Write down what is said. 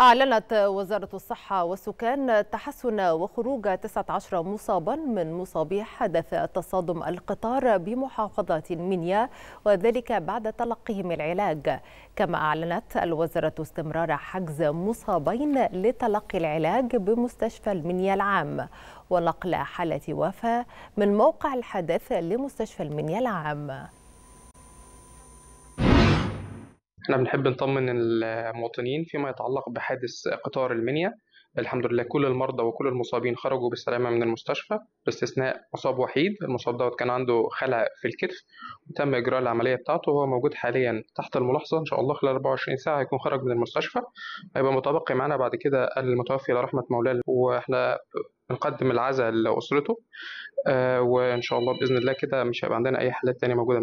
أعلنت وزارة الصحة والسكان تحسن وخروج 19 مصابا من مصابي حدث تصادم القطار بمحافظة المنيا وذلك بعد تلقيهم العلاج كما أعلنت الوزارة استمرار حجز مصابين لتلقي العلاج بمستشفى المنيا العام ونقل حالة وفاة من موقع الحدث لمستشفى المنيا العام احنا بنحب نطمن المواطنين فيما يتعلق بحادث قطار المنيا الحمد لله كل المرضى وكل المصابين خرجوا بالسلامة من المستشفى باستثناء مصاب وحيد المصاب دوت كان عنده خلع في الكتف وتم إجراء العملية بتاعته وهو موجود حاليا تحت الملاحظة إن شاء الله خلال 24 ساعة هيكون خرج من المستشفى هيبقى متبقي معنا بعد كده المتوفي إلى رحمة مولاه وإحنا بنقدم العزاء لأسرته آه، وإن شاء الله بإذن الله كده مش هيبقى عندنا أي حالات تانية موجودة